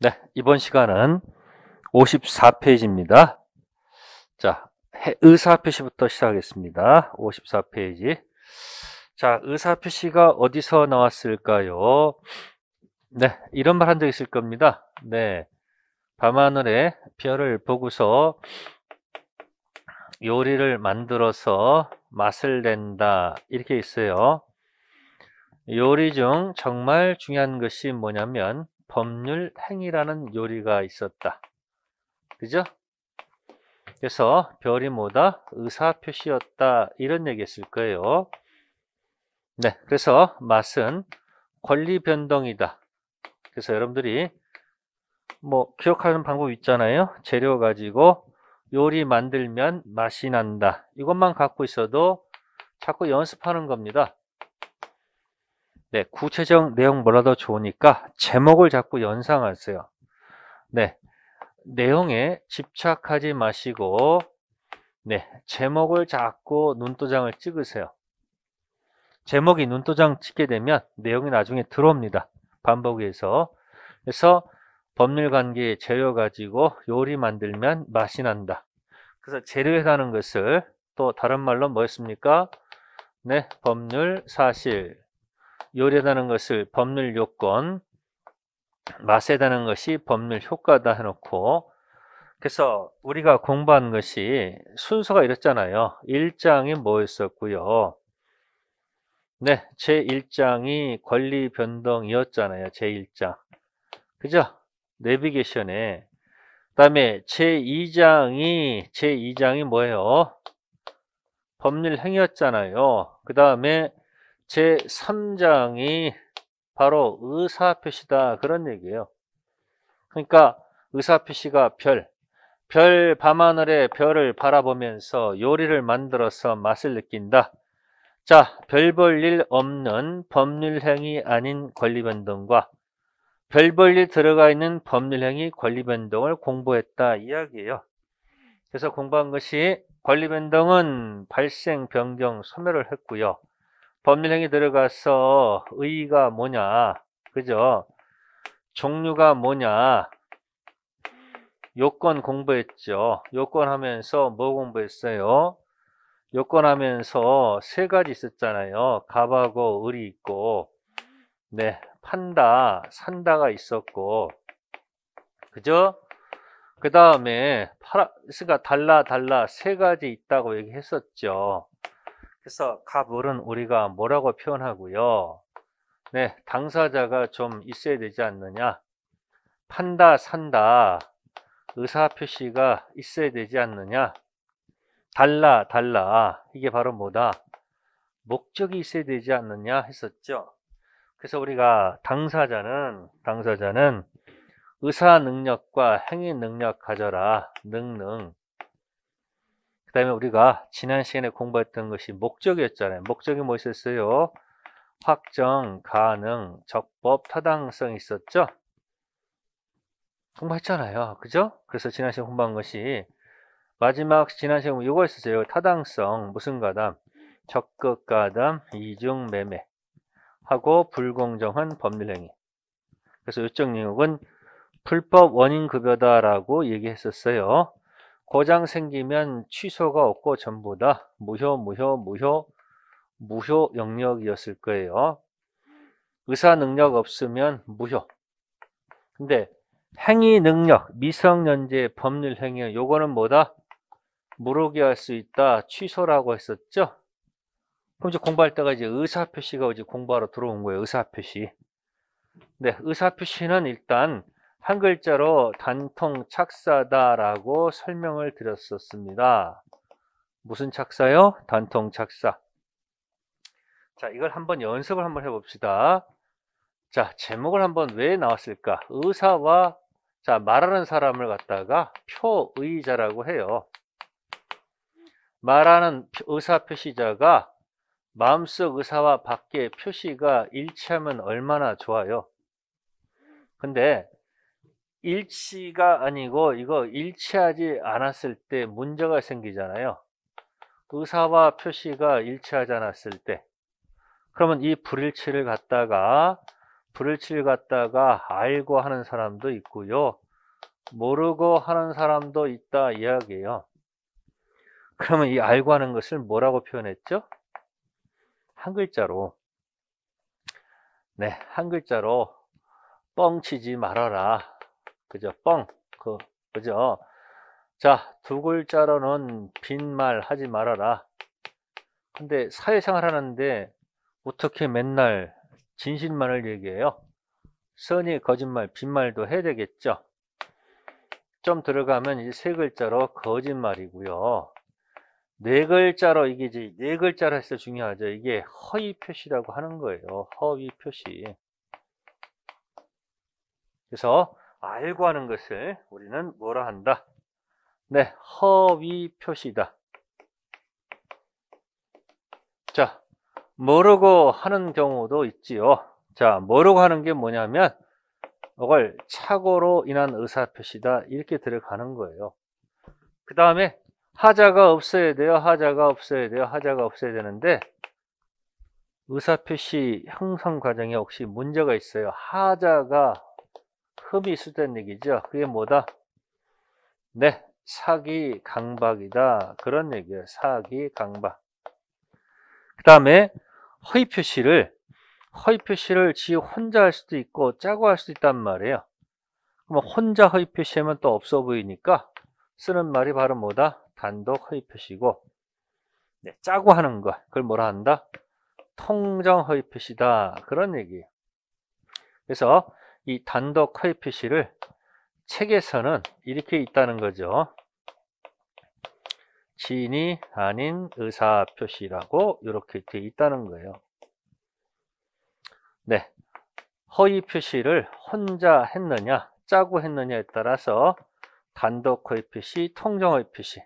네, 이번 시간은 54페이지입니다. 자, 의사표시부터 시작하겠습니다. 54페이지. 자, 의사표시가 어디서 나왔을까요? 네, 이런 말 한 적 있을 겁니다. 네, 밤하늘에 별을 보고서 요리를 만들어서 맛을 낸다. 이렇게 있어요. 요리 중 정말 중요한 것이 뭐냐면 법률 행위라는 요리가 있었다. 그죠? 그래서 별이 뭐다? 의사표시였다. 이런 얘기 했을 거예요. 네, 그래서 맛은 권리 변동이다. 그래서 여러분들이 뭐 기억하는 방법 있잖아요. 재료 가지고 요리 만들면 맛이 난다. 이것만 갖고 있어도 자꾸 연습하는 겁니다. 네, 구체적 내용 뭐라도 좋으니까 제목을 자꾸 연상하세요. 네, 내용에 집착하지 마시고 네, 제목을 자꾸 눈도장을 찍으세요. 제목이 눈도장 찍게 되면 내용이 나중에 들어옵니다. 반복해서. 그래서 법률 관계의 재료 가지고 요리 만들면 맛이 난다. 그래서 재료에다는 것을 또 다른 말로 뭐였습니까? 네, 법률 사실 요례다는 것을 법률 요건, 맛에다는 것이 법률 효과다 해놓고 그래서 우리가 공부한 것이 순서가 이렇잖아요. 1장이 뭐였었고요. 네, 제1장이 권리 변동이었잖아요. 제1장. 그죠? 내비게이션에. 그 다음에 제2장이, 제2장이 뭐예요? 법률 행위였잖아요. 그 다음에 제3장이 바로 의사표시다 그런 얘기예요. 그러니까 의사표시가 별, 별 밤하늘의 별을 바라보면서 요리를 만들어서 맛을 느낀다. 자, 별 볼 일 없는 법률행위 아닌 권리변동과 별 볼 일 들어가 있는 법률행위 권리변동을 공부했다 이야기예요. 그래서 공부한 것이 권리변동은 발생, 변경, 소멸을 했고요. 법률행위 들어가서 의의가 뭐냐 그죠 종류가 뭐냐 요건 공부했죠 요건 하면서 뭐 공부했어요 요건 하면서 세 가지 있었잖아요 갑하고 을이 있고 네 판다 산다가 있었고 그죠 그 다음에 파라 스가 그러니까 달라 달라 세 가지 있다고 얘기했었죠 그래서 갑을은 우리가 뭐라고 표현하고요? 네, 당사자가 좀 있어야 되지 않느냐? 판다, 산다, 의사표시가 있어야 되지 않느냐? 달라, 달라. 이게 바로 뭐다? 목적이 있어야 되지 않느냐 했었죠. 그래서 우리가 당사자는, 당사자는 의사 능력과 행위 능력 가져라. 능능. 그 다음에 우리가 지난 시간에 공부했던 것이 목적이었잖아요. 목적이 뭐있었어요 확정, 가능, 적법, 타당성 있었죠? 공부했잖아요. 그죠? 그래서 지난 시간에 공부한 것이 마지막 지난 시간에 이거 있었어요. 타당성, 무슨 가담, 적극 가담, 이중 매매 하고 불공정한 법률 행위. 그래서 요청 영역은 불법 원인 급여다라고 얘기했었어요. 고장 생기면 취소가 없고 전부 다 무효 무효 무효 무효 영역이었을 거예요. 의사 능력 없으면 무효. 근데 행위 능력, 미성년자의 법률 행위 요거는 뭐다? 무르게 할 수 있다. 취소라고 했었죠? 그럼 이제 공부할 때가 이제 의사 표시가 이제 공부하러 들어온 거예요. 의사 표시. 네, 의사 표시는 일단 한 글자로 단통 착사다라고 설명을 드렸었습니다. 무슨 착사요? 단통 착사. 자, 이걸 한번 연습을 한번 해봅시다. 자, 제목을 한번 왜 나왔을까? 의사와 자, 말하는 사람을 갖다가 표의자라고 해요. 말하는 의사 표시자가 마음속 의사와 밖의 표시가 일치하면 얼마나 좋아요. 근데 일치가 아니고 이거 일치하지 않았을 때 문제가 생기잖아요. 의사와 표시가 일치하지 않았을 때 그러면 이 불일치를 갖다가 불일치를 갖다가 알고 하는 사람도 있고요. 모르고 하는 사람도 있다 이야기예요. 그러면 이 알고 하는 것을 뭐라고 표현했죠? 한 글자로 네, 한 글자로 뻥치지 말아라. 그죠? 뻥. 그, 그죠? 자, 두 글자로는 빈말 하지 말아라. 근데 사회생활 하는데 어떻게 맨날 진실만을 얘기해요? 선의, 거짓말, 빈말도 해야 되겠죠? 좀 들어가면 이제 세 글자로 거짓말이고요. 네 글자로 이게 이제 네 글자로 해서 중요하죠. 이게 허위 표시라고 하는 거예요. 허위 표시. 그래서 알고 하는 것을 우리는 뭐라 한다? 네, 허위 표시다. 자, 모르고 하는 경우도 있지요. 자, 모르고 하는 게 뭐냐면 이걸 착오로 인한 의사표시다 이렇게 들어가는 거예요. 그 다음에 하자가 없어야 돼요. 하자가 없어야 돼요. 하자가 없어야 되는데 의사표시 형성 과정에 혹시 문제가 있어요. 하자가 흡이 있을 는 얘기죠. 그게 뭐다? 네, 사기 강박이다. 그런 얘기예요. 사기 강박. 그 다음에 허위 표시를 허위 표시를 지 혼자 할 수도 있고 짜고 할 수도 있단 말이에요. 그럼 혼자 허위 표시하면 또 없어 보이니까 쓰는 말이 바로 뭐다? 단독 허위 표시고 네, 짜고 하는 것 그걸 뭐라 한다? 통정 허위 표시다 그런 얘기예요. 그래서 이단독 코에피시를 책에서는 이렇게 있다는 거죠. 진이 아닌 의사 표시라고 이렇게 돼 있다는 거예요. 네. 허위 표시를 혼자 했느냐, 짜고 했느냐에 따라서 단독 코에피시, 통정 코에피시.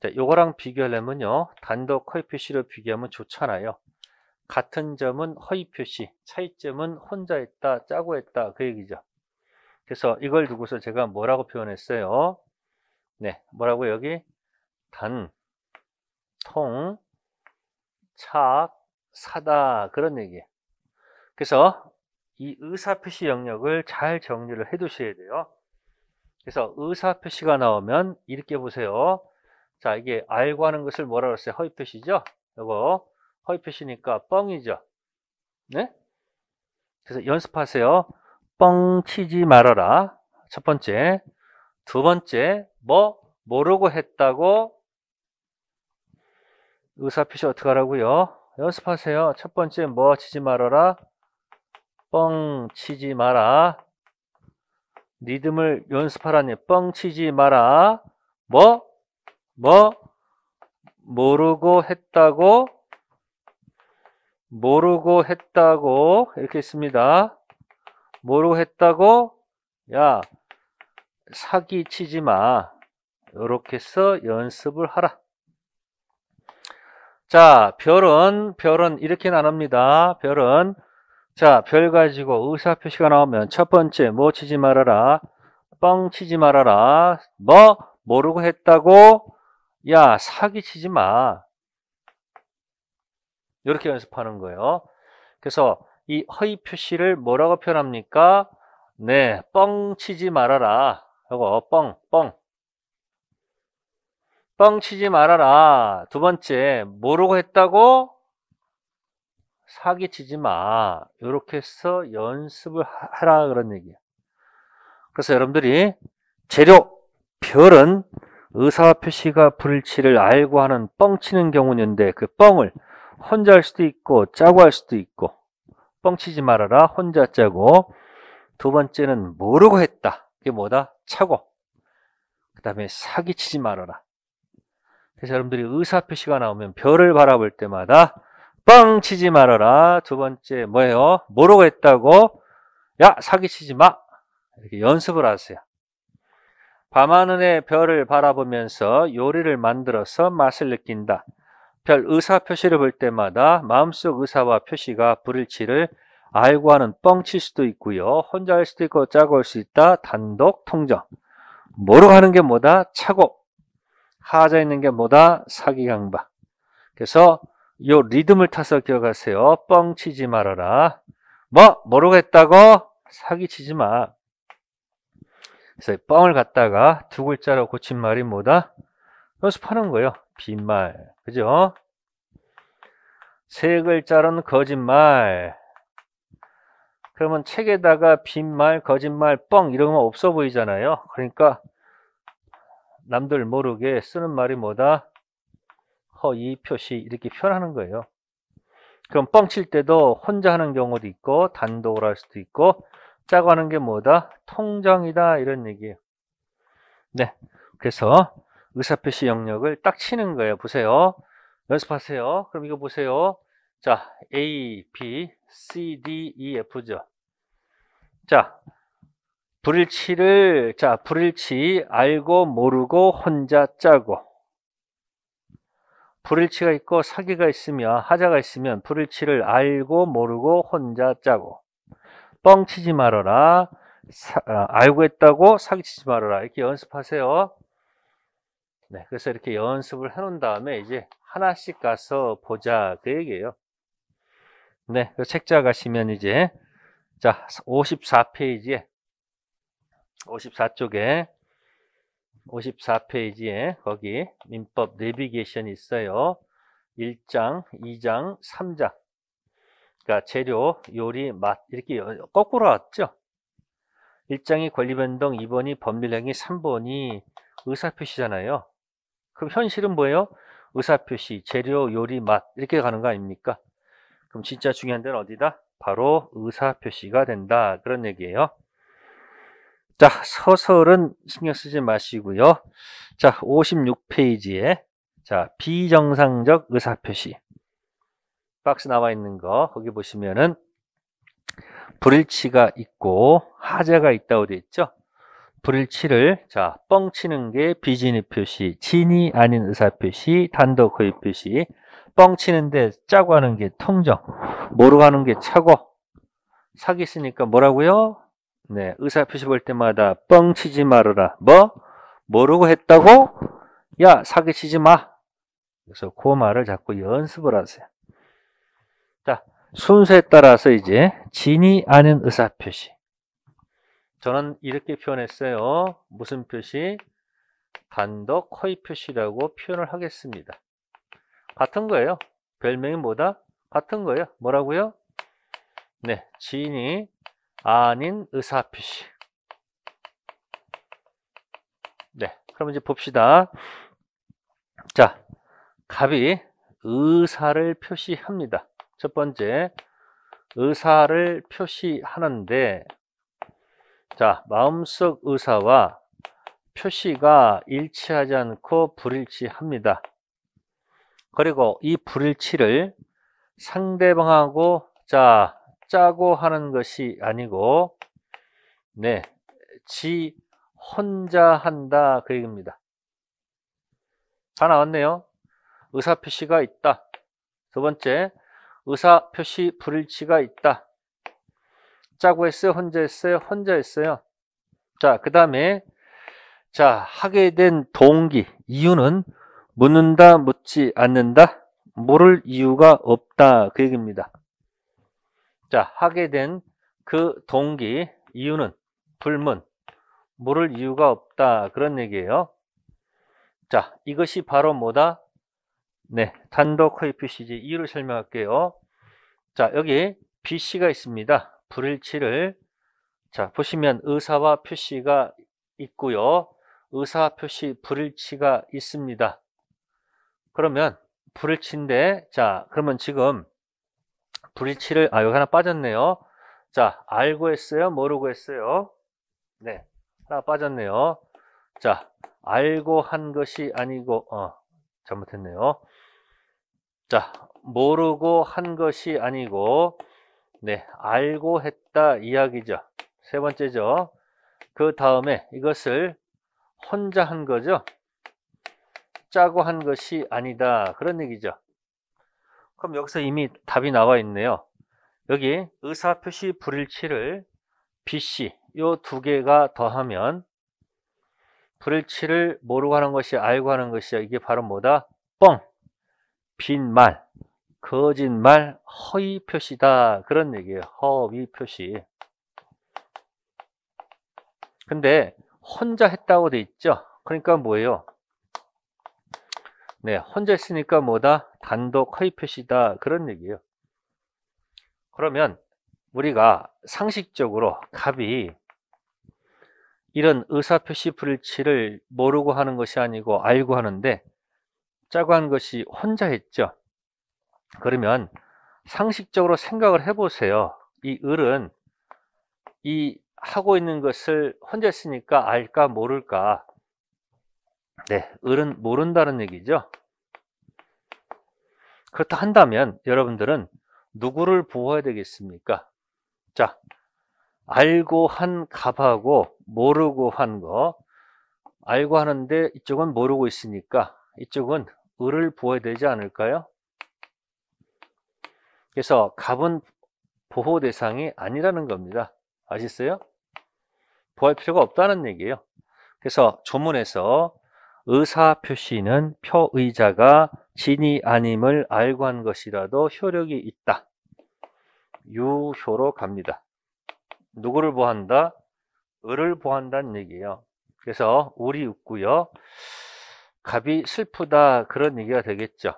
자, 요거랑 비교하려면요. 단독 코에피시를 비교하면 좋잖아요. 같은 점은 허위 표시, 차이점은 혼자 했다, 짜고 했다 그 얘기죠. 그래서 이걸 두고서 제가 뭐라고 표현했어요? 네, 뭐라고 여기 단, 통, 차, 사다 그런 얘기예요. 그래서 이 의사표시 영역을 잘 정리를 해 두셔야 돼요. 그래서 의사표시가 나오면 이렇게 보세요. 자, 이게 알고 하는 것을 뭐라 고했어요 허위표시죠? 이거 허이핏시니까 뻥이죠. 네? 그래서 연습하세요. 뻥 치지 말아라. 첫 번째. 두 번째, 뭐 모르고 했다고 의사표시 어떻게 하라고요? 연습하세요. 첫 번째, 뭐 치지 말아라. 뻥 치지 마라. 리듬을 연습하라니. 뻥 치지 마라. 뭐? 뭐? 모르고 했다고 모르고 했다고 이렇게 있습니다. 모르고 했다고 야 사기 치지 마. 이렇게 써 연습을 하라. 자, 별은 별은 이렇게 나눕니다. 별은 자, 별 가지고 의사표시가 나오면 첫 번째 뭐 치지 말아라. 뻥 치지 말아라. 뭐 모르고 했다고 야, 사기 치지 마. 이렇게 연습하는 거예요. 그래서 이 허위 표시를 뭐라고 표현합니까? 네, 뻥 치지 말아라. 이거 뻥, 뻥. 뻥 치지 말아라. 두 번째, 모르고 했다고 사기 치지 마. 이렇게 해서 연습을 하라 그런 얘기예요. 그래서 여러분들이 재료, 별은 의사와 표시가 불일치를 알고 하는 뻥치는 경우인데 그 뻥을 혼자 할 수도 있고 짜고 할 수도 있고 뻥치지 말아라 혼자 짜고 두 번째는 모르고 했다 그게 뭐다? 차고 그 다음에 사기치지 말아라 그래서 여러분들이 의사표시가 나오면 별을 바라볼 때마다 뻥 치지 말아라 두 번째 뭐예요? 모르고 했다고 야 사기치지 마 이렇게 연습을 하세요 밤하늘의 별을 바라보면서 요리를 만들어서 맛을 느낀다 별 의사 표시를 볼 때마다 마음속 의사와 표시가 불일치를 알고 하는 뻥칠 수도 있고요. 혼자 할 수도 있고 짜고 할 수 있다. 단독 통정. 뭐로 가는 게 뭐다? 차곡. 하자 있는 게 뭐다? 사기 강박. 그래서 요 리듬을 타서 기억하세요. 뻥치지 말아라. 뭐 모르겠다고 사기치지 마. 그래서 뻥을 갖다가 두 글자로 고친 말이 뭐다? 연습하는 거예요. 빈말. 그죠? 세글자는 거짓말. 그러면 책에다가 빈말, 거짓말, 뻥 이런 거 없어 보이잖아요. 그러니까 남들 모르게 쓰는 말이 뭐다? 허위 표시 이렇게 표현하는 거예요. 그럼 뻥 칠 때도 혼자 하는 경우도 있고 단독으할 수도 있고 짜고 하는 게 뭐다? 통정이다 이런 얘기예요. 네, 그래서 의사표시 영역을 딱 치는 거예요. 보세요. 연습하세요. 그럼 이거 보세요. 자, A, B, C, D, E, F죠. 자, 불일치를, 자, 불일치 알고 모르고 혼자 짜고. 불일치가 있고 사기가 있으면, 하자가 있으면 불일치를 알고 모르고 혼자 짜고. 뻥치지 말아라. 사, 아, 알고 했다고 사기치지 말아라. 이렇게 연습하세요. 네, 그래서 이렇게 연습을 해놓은 다음에 이제 하나씩 가서 보자 그 얘기예요. 네, 그 책자 가시면 이제 자 54페이지에 54쪽에 54페이지에 거기 민법 내비게이션이 있어요. 1장, 2장, 3장. 그러니까 재료, 요리, 맛 이렇게 거꾸로 왔죠. 1장이 권리변동, 2번이 법률행위, 3번이 의사표시잖아요. 그럼 현실은 뭐예요? 의사표시, 재료, 요리, 맛 이렇게 가는 거 아닙니까? 그럼 진짜 중요한 데는 어디다? 바로 의사표시가 된다 그런 얘기예요. 자, 서설은 신경 쓰지 마시고요. 자, 56페이지에 자, 비정상적 의사표시. 박스 나와 있는 거 거기 보시면은 불일치가 있고 하자가 있다고 되어 있죠. 불릴치를자 뻥치는 게 비진의 표시, 진이 아닌 의사표시, 단독 허위 표시, 뻥치는데 짜고 하는 게 통정, 모르고 하는 게 차고, 사기 쓰니까 뭐라고요? 네, 의사표시 볼 때마다 뻥치지 말아라. 뭐? 모르고 했다고? 야, 사기치지 마. 그래서 그 말을 자꾸 연습을 하세요. 자, 순서에 따라서 이제 진이 아닌 의사표시, 저는 이렇게 표현했어요. 무슨 표시? 단독 허위 표시라고 표현을 하겠습니다. 같은 거예요. 별명이 뭐다? 같은 거예요. 뭐라고요? 네, 지인이 아닌 의사표시. 네, 그럼 이제 봅시다. 자, 갑이 의사를 표시합니다. 첫 번째, 의사를 표시하는데 자, 마음속 의사와 표시가 일치하지 않고 불일치합니다. 그리고 이 불일치를 상대방하고 자, 짜고 하는 것이 아니고 네, 지 혼자 한다 그 얘기입니다. 다 나왔네요. 의사표시가 있다. 두 번째, 의사표시 불일치가 있다. 짜고 했어요? 혼자 했어요? 혼자 했어요. 자, 그 다음에, 자, 하게 된 동기, 이유는 묻는다, 묻지 않는다, 모를 이유가 없다. 그 얘기입니다. 자, 하게 된 그 동기, 이유는 불문, 모를 이유가 없다. 그런 얘기예요. 자, 이것이 바로 뭐다? 네, 단독 코에피시지 이유를 설명할게요. 자, 여기 BC가 있습니다. 불일치를 자 보시면 의사와 표시가 있고요. 의사 표시 불일치가 있습니다. 그러면 불일치인데 자 그러면 지금 불일치를 아 여기 하나 빠졌네요. 자 알고 했어요? 모르고 했어요? 네 하나 빠졌네요. 자 알고 한 것이 아니고 어 잘못했네요. 자 모르고 한 것이 아니고 네, 알고 했다 이야기죠. 세 번째죠. 그 다음에 이것을 혼자 한 거죠. 짜고 한 것이 아니다. 그런 얘기죠. 그럼 여기서 이미 답이 나와 있네요. 여기 의사표시 불일치를 BC 요 두 개가 더하면 불일치를 모르고 하는 것이 알고 하는 것이야. 이게 바로 뭐다? 뻥! 빈말. 거짓말, 허위 표시다. 그런 얘기예요. 허위 표시. 근데 혼자 했다고 돼 있죠. 그러니까 뭐예요? 네, 혼자 했으니까 뭐다? 단독 허위 표시다. 그런 얘기예요. 그러면 우리가 상식적으로 갑이 이런 의사표시 불일치를 모르고 하는 것이 아니고 알고 하는데 짜고 한 것이 혼자 했죠. 그러면 상식적으로 생각을 해보세요. 이 을은 이 하고 있는 것을 혼자 쓰니까 알까 모를까 네, 을은 모른다는 얘기죠. 그렇다 한다면 여러분들은 누구를 보호해야 되겠습니까? 자, 알고 한 갑하고 모르고 한 거 알고 하는데 이쪽은 모르고 있으니까 이쪽은 을을 보호해야 되지 않을까요? 그래서 갑은 보호 대상이 아니라는 겁니다. 아셨어요 보할 호 필요가 없다는 얘기예요. 그래서 조문에서 의사 표시는 표의자가 진이 아님을 알고 한 것이라도 효력이 있다. 유효로 갑니다. 누구를 보한다? 을을 보한다는 얘기예요. 그래서 우리 웃고요. 갑이 슬프다 그런 얘기가 되겠죠.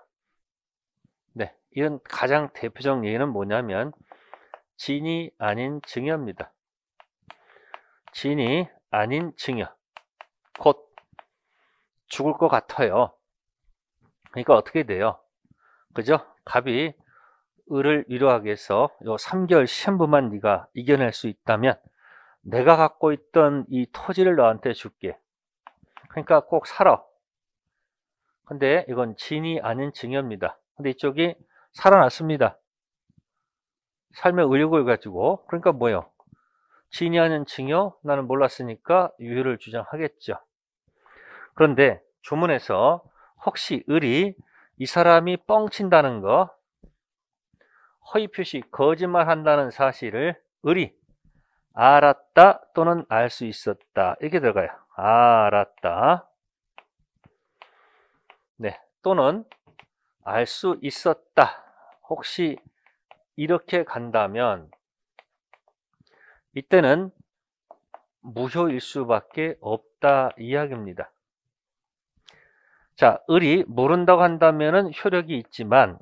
이건 가장 대표적 얘기는 뭐냐면 진이 아닌 증여입니다. 진이 아닌 증여. 곧 죽을 것 같아요. 그러니까 어떻게 돼요? 그죠? 갑이 을을 위로하기 위해서 요 3개월 시험부만 네가 이겨낼 수 있다면 내가 갖고 있던 이 토지를 너한테 줄게. 그러니까 꼭 살아. 근데 이건 진이 아닌 증여입니다. 근데 이쪽이 살아났습니다. 삶의 의욕을 가지고 그러니까 뭐요 진이 하는 칭요 나는 몰랐으니까 유효를 주장하겠죠. 그런데 조문에서 혹시 을이 이 사람이 뻥친다는 거 허위 표시 거짓말한다는 사실을 을이 알았다 또는 알 수 있었다 이렇게 들어가요. 알았다 네 또는 알 수 있었다 혹시 이렇게 간다면 이때는 무효일 수밖에 없다 이야기입니다. 자, 을이 모른다고 한다면 효력이 있지만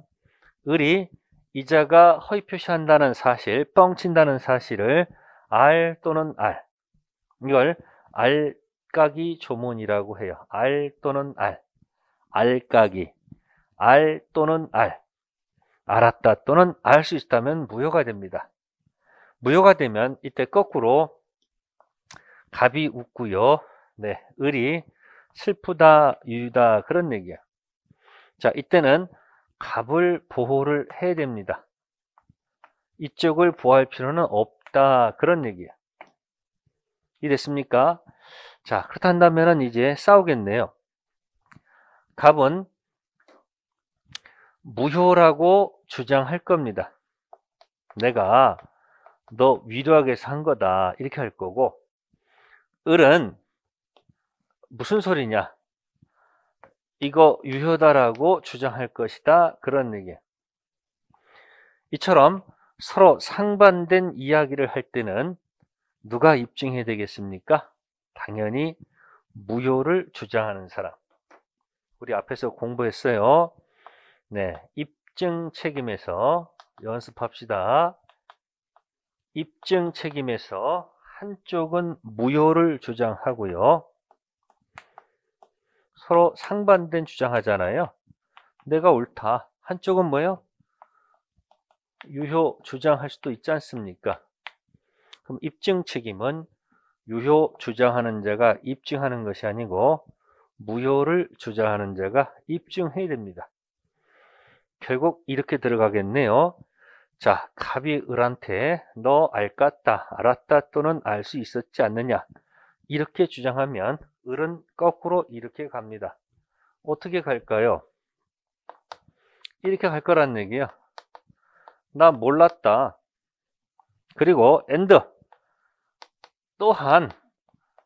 을이 이자가 허위 표시한다는 사실, 뻥친다는 사실을 알 또는 알 이걸 알까기 조문이라고 해요. 알 또는 알, 알까기, 알 또는 알 알았다 또는 알 수 있다면 무효가 됩니다. 무효가 되면 이때 거꾸로 갑이 웃고요. 네, 을이 슬프다, 유다 그런 얘기야. 자, 이때는 갑을 보호를 해야 됩니다. 이쪽을 보호할 필요는 없다 그런 얘기야. 이랬습니까? 자, 그렇다면 이제 싸우겠네요. 갑은 무효라고 주장할 겁니다. 내가 너 위로하게서 한 거다 이렇게 할 거고 을은 무슨 소리냐 이거 유효다라고 주장할 것이다 그런 얘기 이처럼 서로 상반된 이야기를 할 때는 누가 입증해야 되겠습니까? 당연히 무효를 주장하는 사람 우리 앞에서 공부했어요 네, 입 입증 책임에서 연습합시다. 입증 책임에서 한쪽은 무효를 주장하고요. 서로 상반된 주장하잖아요. 내가 옳다. 한쪽은 뭐예요? 유효 주장할 수도 있지 않습니까? 그럼 입증 책임은 유효 주장하는 자가 입증하는 것이 아니고 무효를 주장하는 자가 입증해야 됩니다. 결국 이렇게 들어가겠네요. 자, 갑이 을한테 너 알깠다, 알았다 또는 알 수 있었지 않느냐 이렇게 주장하면 을은 거꾸로 이렇게 갑니다. 어떻게 갈까요? 이렇게 갈 거란 얘기야. 나 몰랐다. 그리고 엔드 또한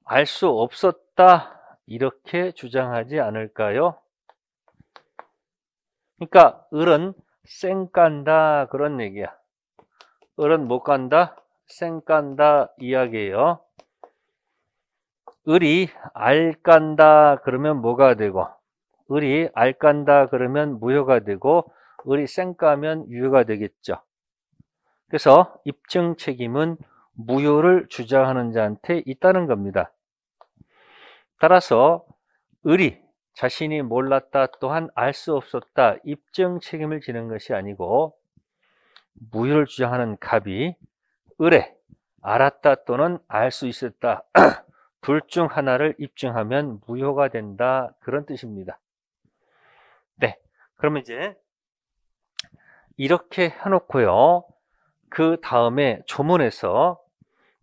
알 수 없었다 이렇게 주장하지 않을까요? 그러니까 을은 쌩 깐다 그런 얘기야. 을은 못 간다, 쌩 깐다 이야기예요. 을이 알 깐다 그러면 뭐가 되고 을이 알 깐다 그러면 무효가 되고 을이 쌩 까면 유효가 되겠죠. 그래서 입증 책임은 무효를 주장하는 자한테 있다는 겁니다. 따라서 을이 자신이 몰랐다 또한 알 수 없었다 입증 책임을 지는 것이 아니고 무효를 주장하는 갑이 을에 알았다 또는 알 수 있었다 둘 중 하나를 입증하면 무효가 된다 그런 뜻입니다 네 그러면 이제 이렇게 해놓고요 그 다음에 조문에서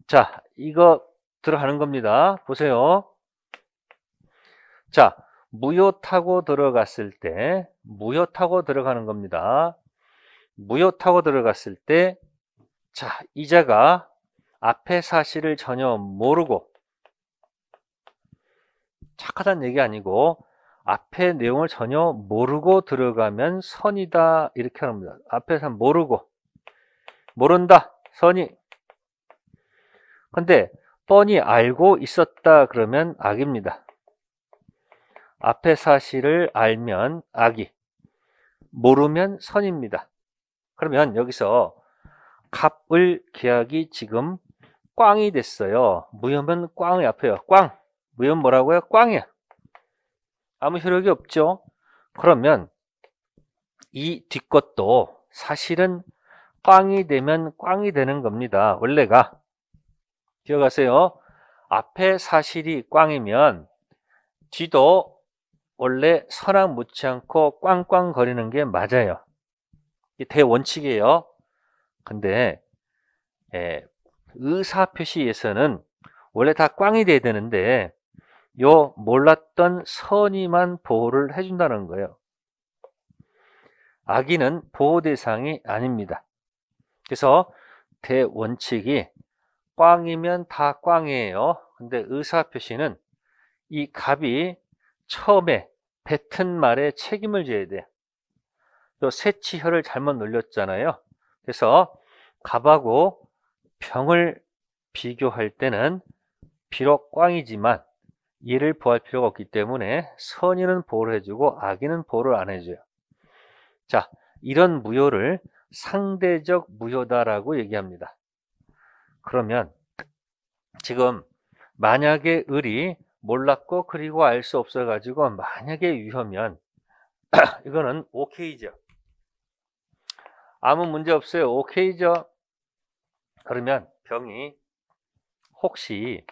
자 이거 들어가는 겁니다 보세요 자 무효 타고 들어갔을 때 무효 타고 들어가는 겁니다. 무효 타고 들어갔을 때 자, 이자가 앞에 사실을 전혀 모르고 착하다는 얘기 아니고 앞에 내용을 전혀 모르고 들어가면 선이다 이렇게 합니다. 앞에서 모르고 모른다 선이 근데 뻔히 알고 있었다 그러면 악입니다. 앞에 사실을 알면 악이, 모르면 선입니다. 그러면 여기서 갑을 계약이 지금 꽝이 됐어요. 무염은 꽝이 앞에요. 꽝. 무염 뭐라고요? 꽝이야. 아무 효력이 없죠. 그러면 이 뒷것도 사실은 꽝이 되면 꽝이 되는 겁니다. 원래가 기억하세요. 앞에 사실이 꽝이면 뒤도 원래 서랑 묻지 않고 꽝꽝거리는 게 맞아요. 이 대원칙이에요. 근데 예, 의사표시에서는 원래 다 꽝이 돼야 되는데 요 몰랐던 선이만 보호를 해준다는 거예요. 아기는 보호 대상이 아닙니다. 그래서 대원칙이 꽝이면 다 꽝이에요. 근데 의사표시는 이 갑이 처음에 뱉은 말에 책임을 져야 돼. 또 세치혀를 잘못 눌렸잖아요 그래서 갑하고 병을 비교할 때는 비록 꽝이지만 이를 보할 필요가 없기 때문에 선인은 보호를 해주고 악인은 보호를 안 해줘요. 자, 이런 무효를 상대적 무효다라고 얘기합니다. 그러면 지금 만약에 을이 몰랐고 그리고 알 수 없어 가지고 만약에 위험면 이거는 o k 죠 아무 문제 없어요. o k 죠 그러면 병이 혹시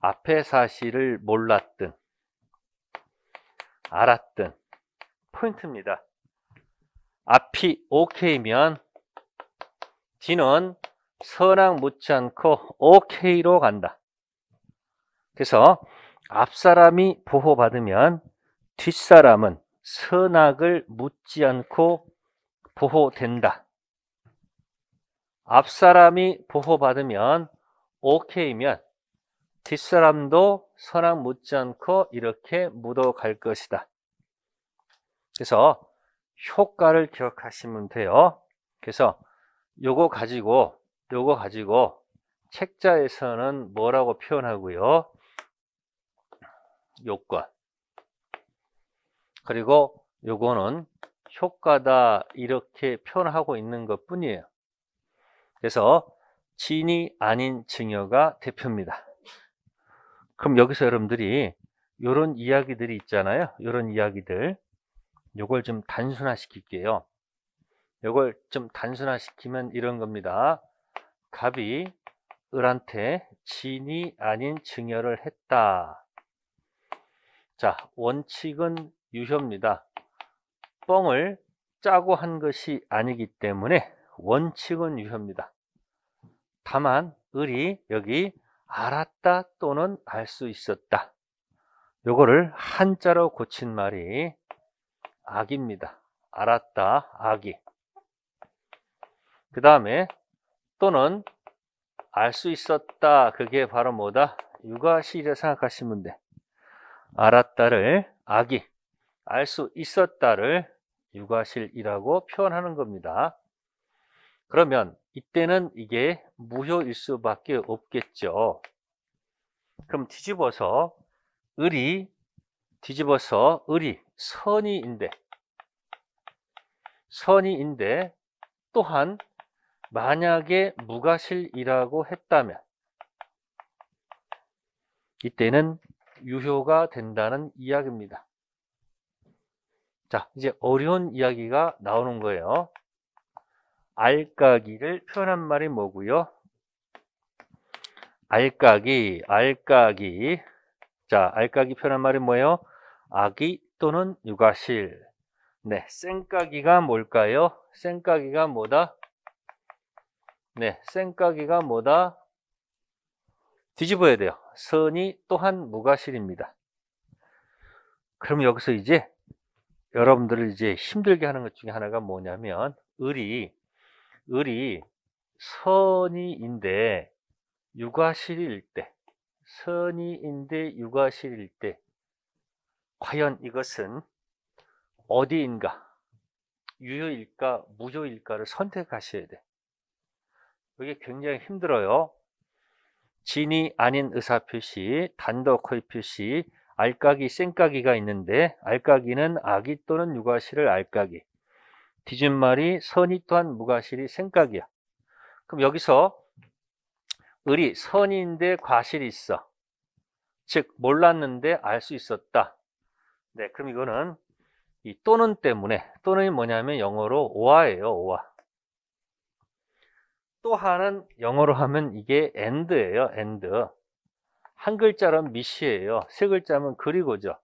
앞에 사실을 몰랐든 알았든 포인트입니다. 앞이 o k 면 뒤는 선악 묻지 않고 o k 로 간다. 그래서 앞사람이 보호받으면 뒷사람은 선악을 묻지 않고 보호된다. 앞사람이 보호받으면 오케이면 뒷사람도 선악 묻지 않고 이렇게 묻어갈 것이다. 그래서 효과를 기억하시면 돼요. 그래서 요거 가지고 요거 가지고 책자에서는 뭐라고 표현하고요. 요과 그리고 요거는 효과다 이렇게 표현하고 있는 것 뿐이에요. 그래서 진이 아닌 증여가 대표입니다. 그럼 여기서 여러분들이 이런 이야기들이 있잖아요. 이런 이야기들. 요걸 좀 단순화 시킬게요. 요걸 좀 단순화 시키면 이런 겁니다. 갑이 을한테 진이 아닌 증여를 했다. 자, 원칙은 유효입니다. 뻥을 짜고 한 것이 아니기 때문에 원칙은 유효입니다. 다만 을이 여기 알았다 또는 알 수 있었다. 요거를 한자로 고친 말이 악입니다. 알았다, 악이. 그 다음에 또는 알 수 있었다. 그게 바로 뭐다? 육아시이라 생각하시면 돼. 알았다를 아기, 알 수 있었다를 유가실이라고 표현하는 겁니다. 그러면 이때는 이게 무효일 수밖에 없겠죠. 그럼 뒤집어서 을이 뒤집어서 을이 선이인데선이인데 또한 만약에 무가실이라고 했다면 이때는 유효가 된다는 이야기입니다. 자, 이제 어려운 이야기가 나오는 거예요. 알까기를 표현한 말이 뭐고요? 알까기, 알까기. 자, 알까기 표현한 말이 뭐예요? 아기 또는 육아실. 네, 쌩까기가 뭘까요? 쌩까기가 뭐다? 네, 쌩까기가 뭐다? 뒤집어야 돼요. 선이 또한 무과실입니다. 그럼 여기서 이제 여러분들을 이제 힘들게 하는 것 중에 하나가 뭐냐면 을이 을이 선이인데 유과실일 때 선이인데 유과실일 때 과연 이것은 어디인가 유효일까 무효일까를 선택하셔야 돼. 이게 굉장히 힘들어요. 진이 아닌 의사 표시, 단독 허위 표시, 알까기, 쌩까기가 있는데 알까기는 아기 또는 육아실을 알까기, 뒤집말이 선이 또한 무과실이 쌩까기야. 그럼 여기서 을이 선인데 과실이 있어. 즉 몰랐는데 알 수 있었다. 네, 그럼 이거는 이 또는 때문에 또는 뭐냐면 영어로 오아예요 오화. 또 하나는 영어로 하면 이게 end예요. end. 한 글자로는 미시예요. 세 글자면 그리고죠.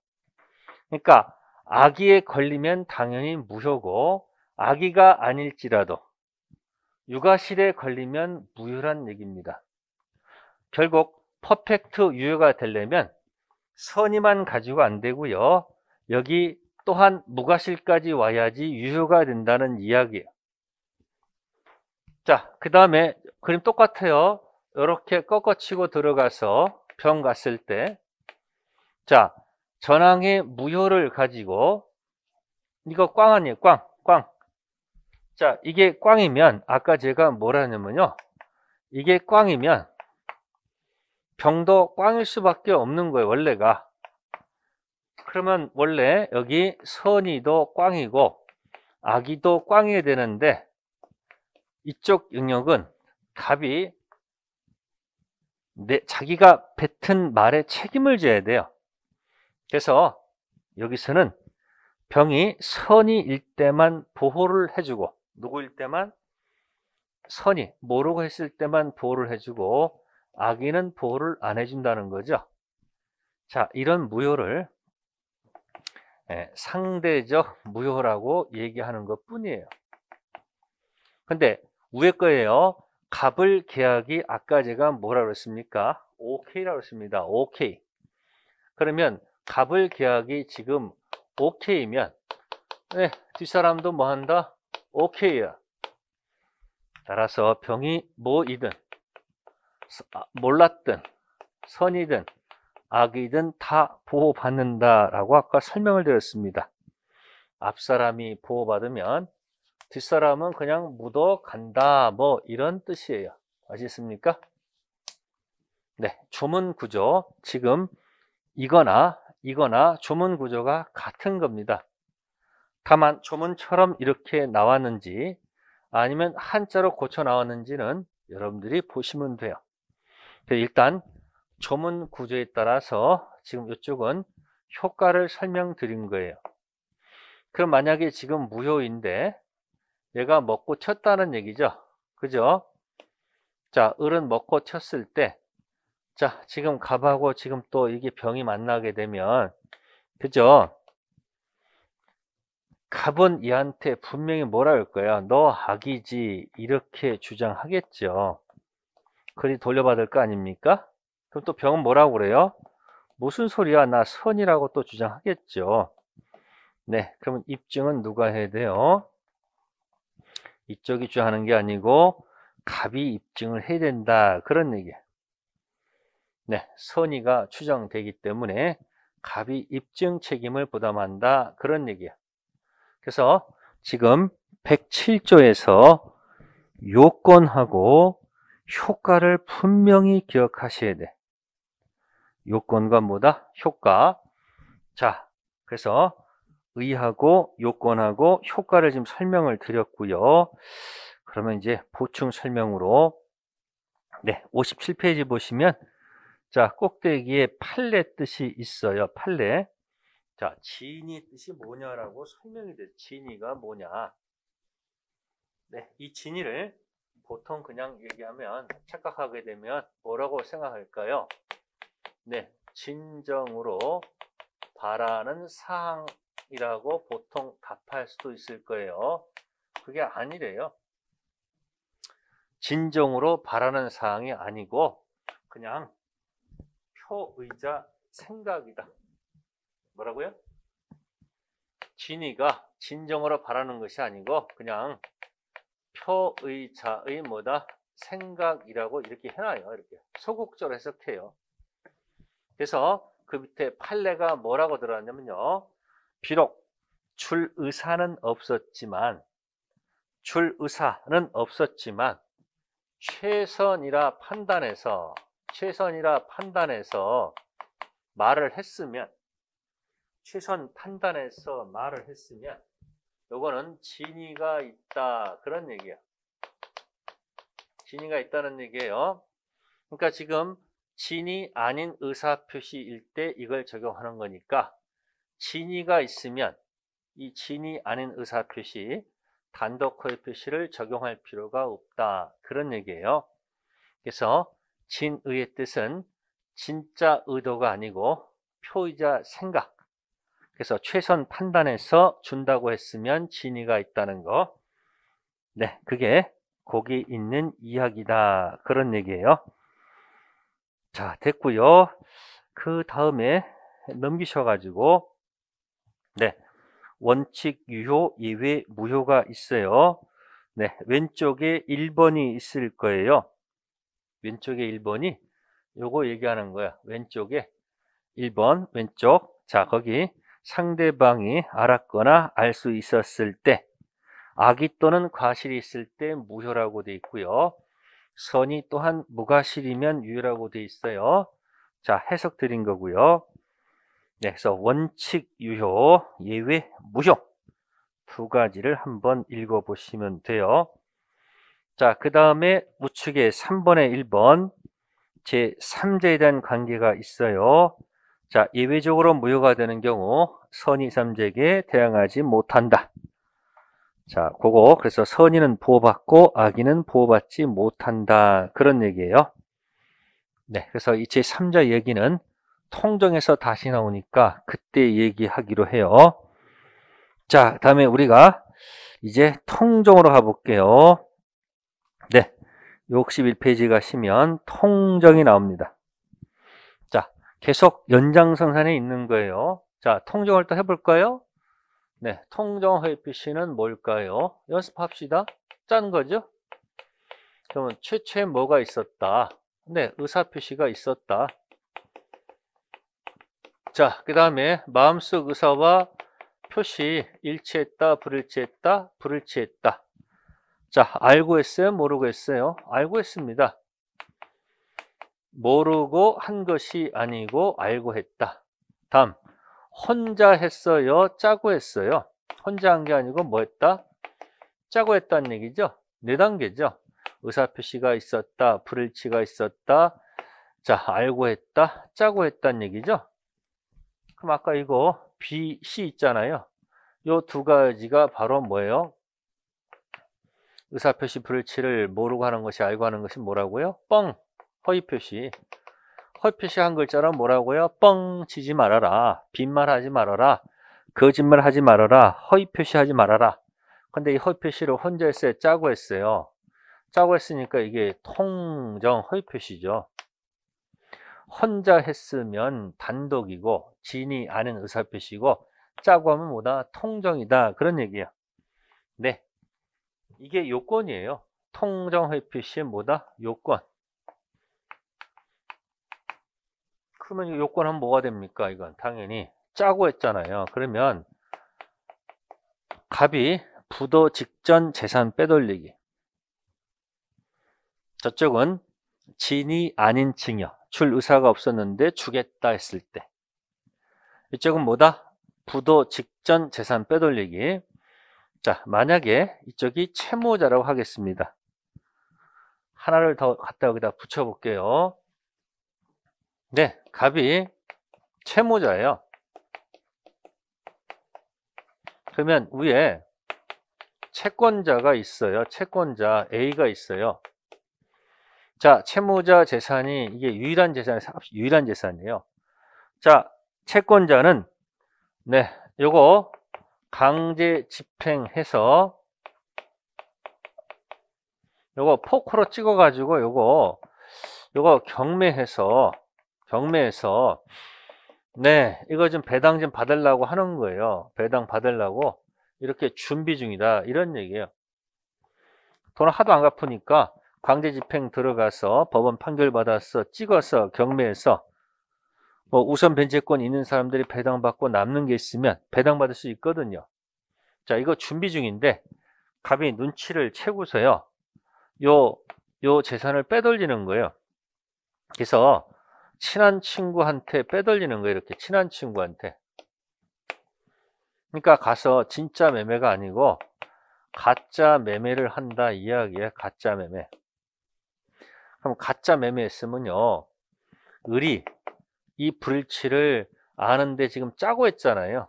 그러니까 아기에 걸리면 당연히 무효고 아기가 아닐지라도 육아실에 걸리면 무효란 얘기입니다. 결국 퍼펙트 유효가 되려면 선의만 가지고 안 되고요. 여기 또한 무가실까지 와야지 유효가 된다는 이야기예요. 자, 그 다음에 그림 똑같아요. 이렇게 꺾어치고 들어가서 병 갔을 때 자, 전항의 무효를 가지고 이거 꽝 아니에요. 꽝, 꽝. 자, 이게 꽝이면 아까 제가 뭐라냐면요. 이게 꽝이면 병도 꽝일 수밖에 없는 거예요. 원래가. 그러면 원래 여기 선이도 꽝이고 아기도 꽝이 되는데 이쪽 영역은 답이 내, 자기가 뱉은 말에 책임을 져야 돼요. 그래서 여기서는 병이 선이일 때만 보호를 해주고 누구일 때만 선이 모르고 했을 때만 보호를 해주고 악인은 보호를 안 해준다는 거죠. 자 이런 무효를 예, 상대적 무효라고 얘기하는 것 뿐이에요. 근데 위에 거예요. 갑을 계약이 아까 제가 뭐라 그랬습니까? OK라고 했습니다. OK. 그러면 갑을 계약이 지금 OK면 네, 예, 뒷사람도 뭐 한다? OK야. 따라서 병이 뭐이든 아, 몰랐든 선이든 악이든 다 보호받는다라고 아까 설명을 드렸습니다. 앞사람이 보호받으면 뒷사람은 그냥 묻어간다 뭐 이런 뜻이에요 아시겠습니까? 네, 조문 구조 지금 이거나 이거나 조문 구조가 같은 겁니다 다만 조문처럼 이렇게 나왔는지 아니면 한자로 고쳐 나왔는지는 여러분들이 보시면 돼요 그 일단 조문 구조에 따라서 지금 이쪽은 효과를 설명드린 거예요 그럼 만약에 지금 무효인데 얘가 먹고 쳤다는 얘기죠. 그죠? 자, 을은 먹고 쳤을 때, 자, 지금 갑하고 지금 또 이게 병이 만나게 되면, 그죠? 갑은 얘한테 분명히 뭐라 할 거야? 너 악이지. 이렇게 주장하겠죠. 그리 돌려받을 거 아닙니까? 그럼 또 병은 뭐라고 그래요? 무슨 소리야? 나 선이라고 또 주장하겠죠. 네, 그러면 입증은 누가 해야 돼요? 이쪽이 주하는 게 아니고 갑이 입증을 해야 된다 그런 얘기 네, 선의가 추정되기 때문에 갑이 입증 책임을 부담한다 그런 얘기야 그래서 지금 107조에서 요건하고 효과를 분명히 기억하셔야 돼 요건과 뭐다? 효과 자 그래서 의하고 요건하고 효과를 지금 설명을 드렸고요. 그러면 이제 보충 설명으로 네, 57페이지 보시면 자, 꼭대기에 팔레 뜻이 있어요. 팔레. 자, 진이 뜻이 뭐냐라고 설명이 돼요. 진이가 뭐냐? 네, 이 진이를 보통 그냥 얘기하면 착각하게 되면 뭐라고 생각할까요? 네, 진정으로 바라는 사항 이라고 보통 답할 수도 있을 거예요. 그게 아니래요. 진정으로 바라는 사항이 아니고 그냥 표의자 생각이다. 뭐라고요? 진이가 진정으로 바라는 것이 아니고 그냥 표의자의 뭐다 생각이라고 이렇게 해놔요. 이렇게 소극적으로 해석해요. 그래서 그 밑에 판례가 뭐라고 들어왔냐면요. 비록 출 의사는 없었지만 출 의사는 없었지만 최선이라 판단해서 최선이라 판단해서 말을 했으면 최선 판단해서 말을 했으면 요거는 진위가 있다 그런 얘기야. 진위가 있다는 얘기예요. 그러니까 지금 진이 아닌 의사표시일 때 이걸 적용하는 거니까 진의가 있으면 이 진의 아닌 의사표시 단독호의 표시를 적용할 필요가 없다. 그런 얘기예요. 그래서 진의의 뜻은 진짜 의도가 아니고 표의자 생각. 그래서 최선 판단해서 준다고 했으면 진의가 있다는 거. 네, 그게 거기 있는 이야기다. 그런 얘기예요. 자, 됐고요. 그 다음에 넘기셔가지고 네. 원칙 유효 예외 무효가 있어요. 네. 왼쪽에 1번이 있을 거예요. 왼쪽에 1번이 요거 얘기하는 거야. 왼쪽에 1번 왼쪽. 자, 거기 상대방이 알았거나 알 수 있었을 때 악의 또는 과실이 있을 때 무효라고 돼 있고요. 선이 또한 무과실이면 유효라고 돼 있어요. 자, 해석 드린 거고요. 네, 그래서 원칙 유효, 예외 무효 두 가지를 한번 읽어보시면 돼요. 자, 그 다음에 우측에 3번에 1번 제3자에 대한 관계가 있어요. 자, 예외적으로 무효가 되는 경우 선의 3자에게 대항하지 못한다. 자, 그거 그래서 선의는 보호받고 악의는 보호받지 못한다. 그런 얘기예요. 네, 그래서 이 제3자 얘기는 통정에서 다시 나오니까 그때 얘기하기로 해요. 자, 다음에 우리가 이제 통정으로 가볼게요. 네. 61페이지 가시면 통정이 나옵니다. 자, 계속 연장선상에 있는 거예요. 자, 통정을 또 해볼까요? 네, 통정의 표시는 뭘까요? 연습합시다. 짠 거죠? 그러면 최초에 뭐가 있었다? 네, 의사표시가 있었다. 자, 그 다음에 마음속 의사와 표시 일치했다, 불일치했다, 불일치했다. 자, 알고 했어요? 모르고 했어요? 알고 했습니다. 모르고 한 것이 아니고 알고 했다. 다음, 혼자 했어요? 짜고 했어요? 혼자 한 게 아니고 뭐 했다? 짜고 했다는 얘기죠? 네 단계죠? 의사표시가 있었다, 불일치가 있었다, 자, 알고 했다, 짜고 했다는 얘기죠? 그럼 아까 이거 B, C 있잖아요. 요 두 가지가 바로 뭐예요? 의사표시 불치를 모르고 하는 것이 알고 하는 것이 뭐라고요? 뻥! 허위표시. 허위표시 한 글자로 뭐라고요? 뻥! 치지 말아라. 빈말하지 말아라. 거짓말하지 말아라. 허위표시하지 말아라. 근데 이 허위표시를 혼자 했어요? 짜고 했어요? 짜고 했으니까 이게 통정 허위표시죠. 혼자 했으면 단독이고 진이 아닌 의사표시고 짜고 하면 뭐다? 통정이다. 그런 얘기예요. 네. 이게 요건이에요. 통정 회피시 뭐다? 요건. 그러면 요건 하면 뭐가 됩니까? 이건 당연히 짜고 했잖아요. 그러면 갑이 부도 직전 재산 빼돌리기. 저쪽은 진이 아닌 증여. 출 의사가 없었는데 주겠다 했을 때. 이쪽은 뭐다? 부도 직전 재산 빼돌리기. 자, 만약에 이쪽이 채무자라고 하겠습니다. 하나를 더 갖다 여기다 붙여볼게요. 네, 갑이 채무자예요. 그러면 위에 채권자가 있어요. 채권자 A가 있어요. 자, 채무자 재산이 이게 유일한 재산이 유일한 재산이에요. 자, 채권자는 네, 요거 강제 집행해서 요거 포크로 찍어 가지고 요거 요거 경매해서 경매해서 네, 이거 좀 배당 좀 받으려고 하는 거예요. 배당 받으려고 이렇게 준비 중이다. 이런 얘기예요. 돈 하도 안 갚으니까 강제 집행 들어가서 법원 판결 받아서 찍어서 경매해서 뭐 우선 변제권 있는 사람들이 배당받고 남는 게 있으면 배당받을 수 있거든요. 자, 이거 준비 중인데 갑이 눈치를 채고서요. 요, 요 재산을 빼돌리는 거예요. 그래서 친한 친구한테 빼돌리는 거예요. 이렇게 친한 친구한테. 그러니까 가서 진짜 매매가 아니고 가짜 매매를 한다 이야기에 가짜 매매. 그럼 가짜 매매했으면요. 의리, 이불치를 아는데 지금 짜고 했잖아요.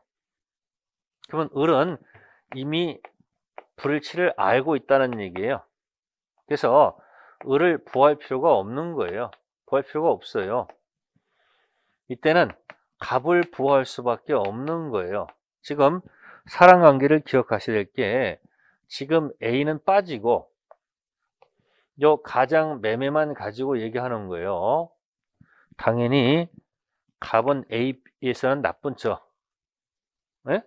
그러면 을은 이미 불치를 알고 있다는 얘기예요. 그래서 을을 부할 필요가 없는 거예요. 부할 필요가 없어요. 이때는 갑을 부할 수밖에 없는 거예요. 지금 사랑관계를 기억하셔야 될게 지금 A는 빠지고 요 가장 매매만 가지고 얘기하는 거예요. 당연히 갑은 A에서는 나쁜 저. 예?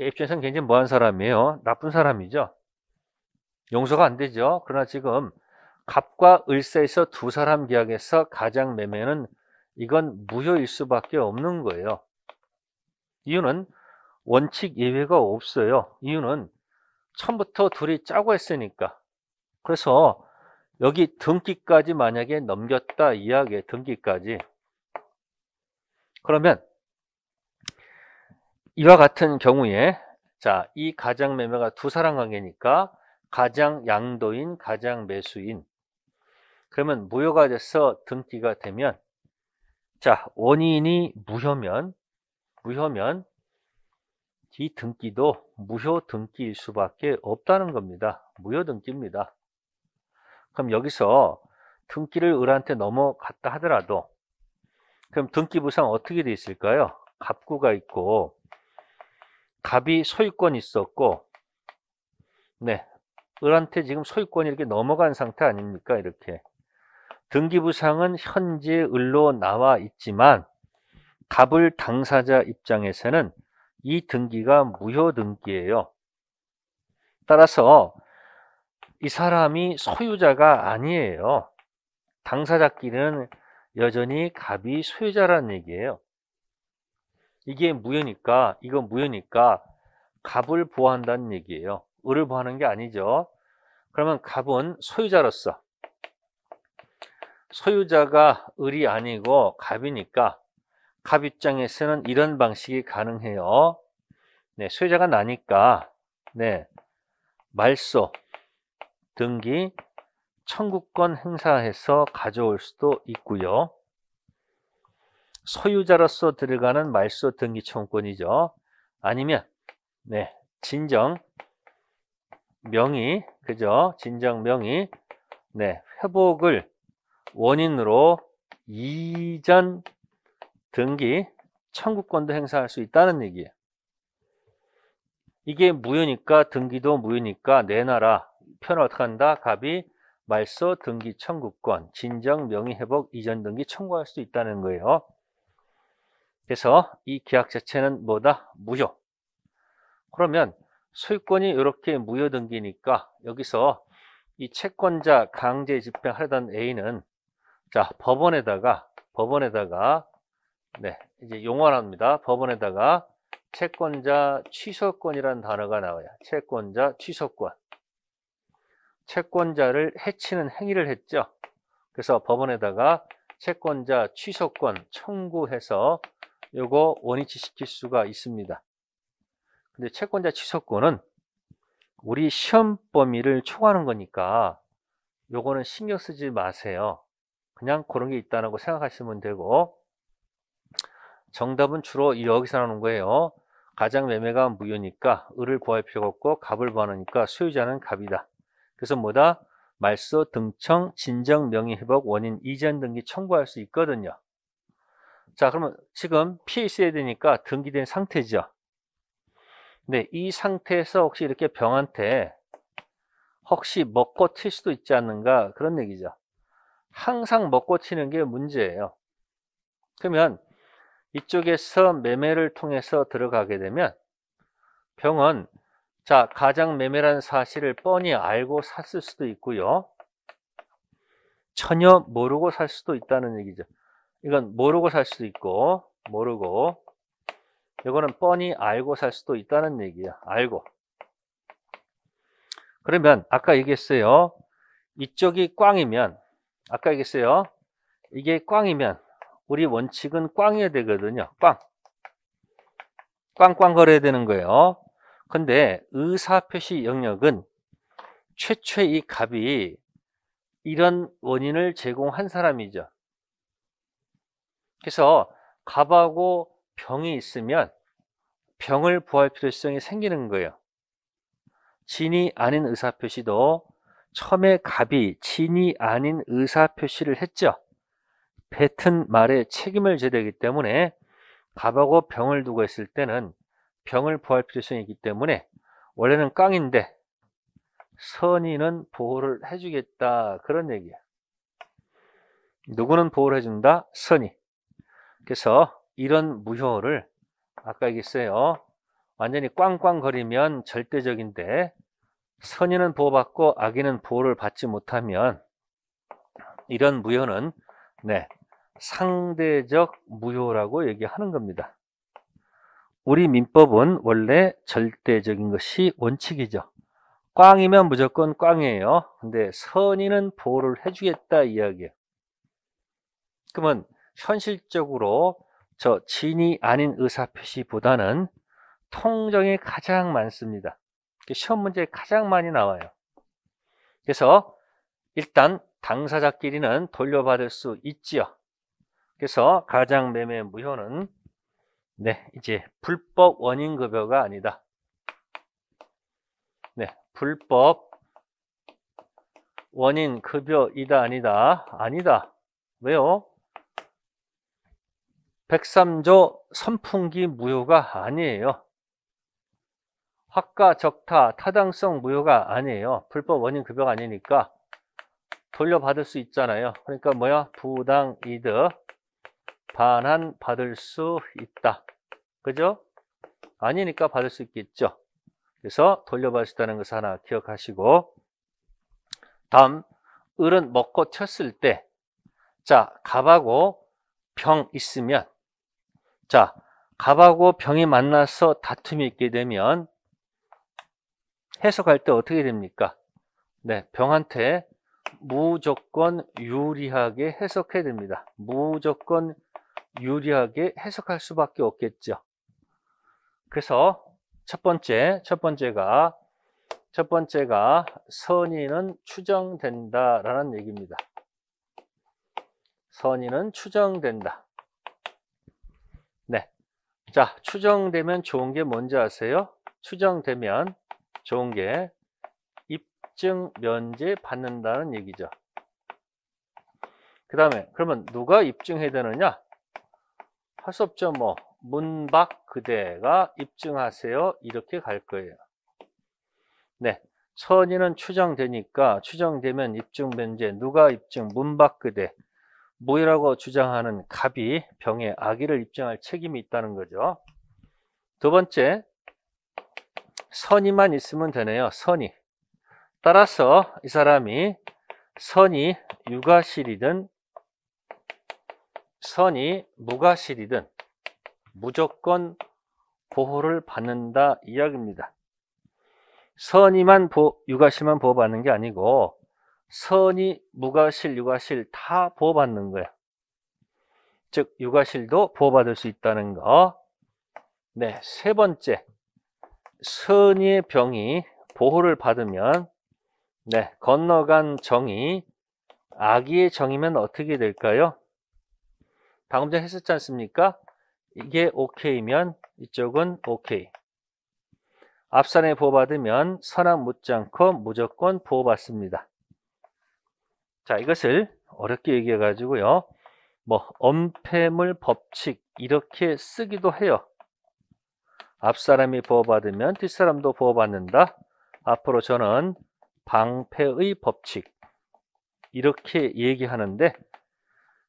A 입장에서는 굉장히 뭐한 사람이에요? 나쁜 사람이죠. 용서가 안 되죠. 그러나 지금 갑과 을사에서 두 사람 계약에서 가장 매매는 이건 무효일 수밖에 없는 거예요. 이유는 원칙 예외가 없어요. 이유는 처음부터 둘이 짜고 했으니까. 그래서 여기 등기까지 만약에 넘겼다 이야기에 등기까지 그러면 이와 같은 경우에 자, 이 가장 매매가 두 사람 관계니까 가장 양도인, 가장 매수인. 그러면 무효가 돼서 등기가 되면 자, 원인이 무효면 무효면 이 등기도 무효 등기일 수밖에 없다는 겁니다. 무효 등기입니다. 그럼 여기서 등기를 을한테 넘어갔다 하더라도 그럼 등기부상 어떻게 돼 있을까요? 갑구가 있고 갑이 소유권이 있었고 네 을한테 지금 소유권이 이렇게 넘어간 상태 아닙니까? 이렇게 등기부상은 현재 을로 나와 있지만 갑을 당사자 입장에서는 이 등기가 무효 등기예요. 따라서 이 사람이 소유자가 아니에요. 당사자끼리는 여전히 갑이 소유자라는 얘기예요. 이게 무효니까 이건 무효니까 갑을 보호한다는 얘기예요. 을을 보호하는 게 아니죠. 그러면 갑은 소유자로서 소유자가 을이 아니고 갑이니까 갑 입장에서는 이런 방식이 가능해요. 네, 소유자가 나니까 네, 말소, 등기, 청구권 행사해서 가져올 수도 있고요. 소유자로서 들어가는 말소 등기 청구권이죠. 아니면 네 진정 명의 그죠? 진정 명의 네 회복을 원인으로 이전 등기 청구권도 행사할 수 있다는 얘기예요. 이게 무효니까 등기도 무효니까 내놔라. 표현 어떻게 한다? 갑이 말소 등기 청구권, 진정 명의회복 이전 등기 청구할 수 있다는 거예요. 그래서 이 계약 자체는 뭐다? 무효. 그러면 소유권이 이렇게 무효 등기니까 여기서 이 채권자 강제 집행하려던 A는 자 법원에다가 법원에다가 네 이제 용언합니다. 법원에다가 채권자 취소권이라는 단어가 나와요. 채권자 취소권. 채권자를 해치는 행위를 했죠. 그래서 법원에다가 채권자 취소권 청구해서 요거 원위치 시킬 수가 있습니다. 근데 채권자 취소권은 우리 시험 범위를 초과하는 거니까 요거는 신경 쓰지 마세요. 그냥 그런 게 있다고 생각하시면 되고 정답은 주로 여기서 나오는 거예요. 가장 매매가 무효니까 을을 구할 필요가 없고 갑을 구하니까 수요자는 갑이다. 그래서 뭐다? 말소, 등청, 진정, 명예회복, 원인, 이전 등기 청구할 수 있거든요. 자, 그러면 지금 피해 있어야 되니까 등기된 상태죠. 근데 이 상태에서 혹시 이렇게 병한테 혹시 먹고 튈 수도 있지 않는가 그런 얘기죠. 항상 먹고 튀는 게 문제예요. 그러면 이쪽에서 매매를 통해서 들어가게 되면 병은 자, 가장 매매라는 사실을 뻔히 알고 샀을 수도 있고요. 전혀 모르고 살 수도 있다는 얘기죠. 이건 모르고 살 수도 있고, 모르고. 이거는 뻔히 알고 살 수도 있다는 얘기야. 알고. 그러면 아까 얘기했어요. 이쪽이 꽝이면 아까 얘기했어요. 이게 꽝이면 우리 원칙은 꽝이어야 되거든요. 꽝. 꽝꽝 거래야 되는 거예요. 근데 의사표시 영역은 최초의 이 값이 이런 원인을 제공한 사람이죠. 그래서 갑하고 병이 있으면 병을 부할 필요성이 생기는 거예요. 진이 아닌 의사표시도 처음에 갑이 진이 아닌 의사표시를 했죠. 뱉은 말에 책임을 져야 되기 때문에 갑하고 병을 두고 있을 때는 병을 보호할 필요성이 있기 때문에 원래는 깡인데 선인은 보호를 해주겠다 그런 얘기야 누구는 보호를 해준다? 선의 그래서 이런 무효를 아까 얘기했어요 완전히 꽝꽝거리면 절대적인데 선인은 보호받고 악인은 보호를 받지 못하면 이런 무효는 네 상대적 무효라고 얘기하는 겁니다 우리 민법은 원래 절대적인 것이 원칙이죠. 꽝이면 무조건 꽝이에요. 근데 선의는 보호를 해주겠다 이야기예요. 그러면 현실적으로 저 진이 아닌 의사표시보다는 통정이 가장 많습니다. 시험 문제에 가장 많이 나와요. 그래서 일단 당사자끼리는 돌려받을 수 있지요. 그래서 가장 매매 무효는 네, 이제 불법 원인 급여가 아니다. 네, 불법 원인 급여이다 아니다. 아니다. 왜요? 103조 선풍기 무효가 아니에요. 학과 적타 타당성 무효가 아니에요. 불법 원인 급여가 아니니까 돌려받을 수 있잖아요. 그러니까 뭐야? 부당 이득 반환 받을 수 있다. 그죠? 아니니까 받을 수 있겠죠. 그래서 돌려받을 수 있다는 것을 하나 기억하시고 다음 을은 먹고 쳤을 때 자, 갑하고 병 있으면 자, 갑하고 병이 만나서 다툼이 있게 되면 해석할 때 어떻게 됩니까? 네, 병한테 무조건 유리하게 해석해야 됩니다. 무조건 유리하게 해석할 수밖에 없겠죠. 그래서 첫 번째, 첫 번째가 첫 번째가 선의는 추정된다라는 얘기입니다. 선의는 추정된다. 네. 자, 추정되면 좋은 게 뭔지 아세요? 추정되면 좋은 게 입증 면제 받는다는 얘기죠. 그 다음에 그러면 누가 입증해야 되느냐? 할수 없죠 뭐 문박 그대가 입증하세요 이렇게 갈 거예요 네 선의는 추정되니까 추정되면 입증 변제 누가 입증 문박 그대 무이라고 주장하는 갑이 병의 악의를 입증할 책임이 있다는 거죠 두 번째 선의만 있으면 되네요 선의 따라서 이 사람이 선의육아실이든 선이 무과실이든 무조건 보호를 받는다 이야기입니다. 선이만 보, 유가실만 보호받는 게 아니고 선이 무과실, 유가실 다 보호받는 거야즉 유가실도 보호받을 수 있다는 거. 네, 세 번째 선의 병이 보호를 받으면 네, 건너간 정이 아기의 정이면 어떻게 될까요? 방금 전에 했었지 않습니까? 이게 OK면 이쪽은 OK. 앞산에 보호받으면 선악 묻지 않고 무조건 보호받습니다. 자, 이것을 어렵게 얘기해 가지고요. 뭐 엄폐물 법칙 이렇게 쓰기도 해요. 앞사람이 보호받으면 뒷사람도 보호받는다. 앞으로 저는 방패의 법칙 이렇게 얘기하는데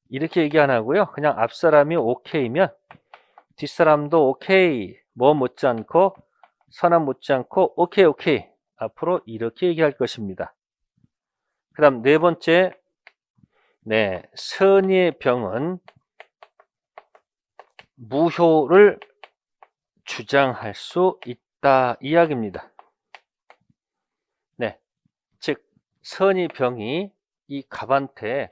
이렇게 얘기 안 하고요. 그냥 앞사람이 오케이면 뒷사람도 오케이 뭐 못지않고 선함 못지않고 오케이 오케이 앞으로 이렇게 얘기할 것입니다. 그 다음 네 번째 네선의 병은 무효를 주장할 수 있다 이야기입니다. 네, 즉 선의 병이 이 갑한테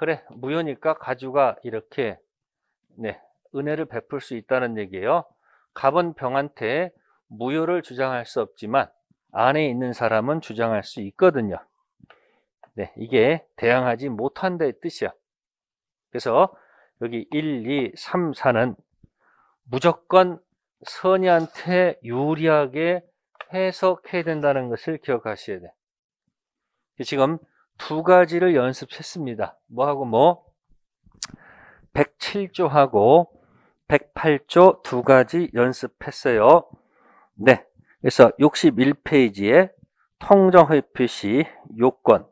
그래 무효니까 가주가 이렇게 네 은혜를 베풀 수 있다는 얘기예요. 갑은 병한테 무효를 주장할 수 없지만 안에 있는 사람은 주장할 수 있거든요. 네, 이게 대항하지 못한다의 뜻이야. 그래서 여기 1, 2, 3, 4는 무조건 선의한테 유리하게 해석해야 된다는 것을 기억하셔야 돼. 지금 두 가지를 연습했습니다. 뭐하고 뭐? 107조하고 108조 뭐? 두 가지 연습했어요. 네. 그래서 61페이지에 통정회피 시 요건,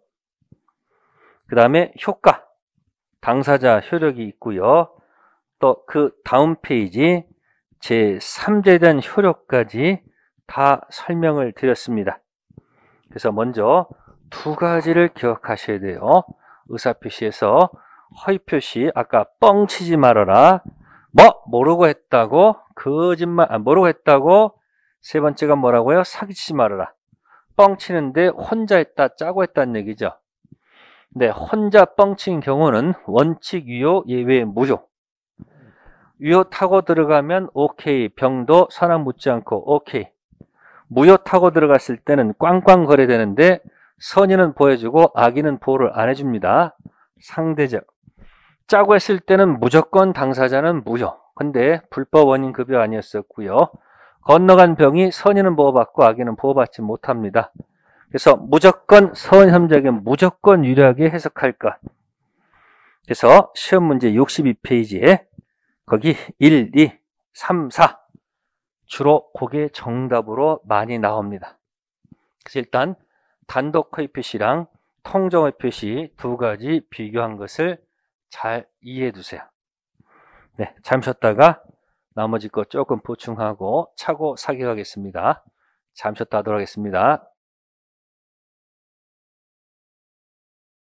그 다음에 효과, 당사자 효력이 있고요. 또 그 다음 페이지 제3제에 대한 효력까지 다 설명을 드렸습니다. 그래서 먼저 두 가지를 기억하셔야 돼요. 의사표시에서 허위표시 아까 뻥치지 말아라. 뭐 모르고 했다고 거짓말 아, 모르고 했다고 세 번째가 뭐라고요? 사기치지 말아라. 뻥치는데 혼자 했다 짜고 했다는 얘기죠. 근 혼자 뻥친 경우는 원칙 유효 예외 무효. 유효 타고 들어가면 오케이 병도 사람 묻지 않고 오케이. 무효 타고 들어갔을 때는 꽝꽝 거래되는데 선의는 보여주고 악의는 보호를 안 해줍니다. 상대적. 짜고 했을 때는 무조건 당사자는 무효. 근데 불법 원인 급여 아니었었고요. 건너간 병이 선의는 보호받고 악의는 보호받지 못합니다. 그래서 무조건 선혐적에 무조건 유리하게 해석할 것. 그래서 시험 문제 62페이지에 거기 1, 2, 3, 4 주로 그게 정답으로 많이 나옵니다. 그래서 일단 단독의 표시랑 통정의 표시 두 가지 비교한 것을 잘 이해해 두세요. 네, 잠셨다가 나머지 것 조금 보충하고 차고 사격하겠습니다. 잠셨다 하도록 하겠습니다.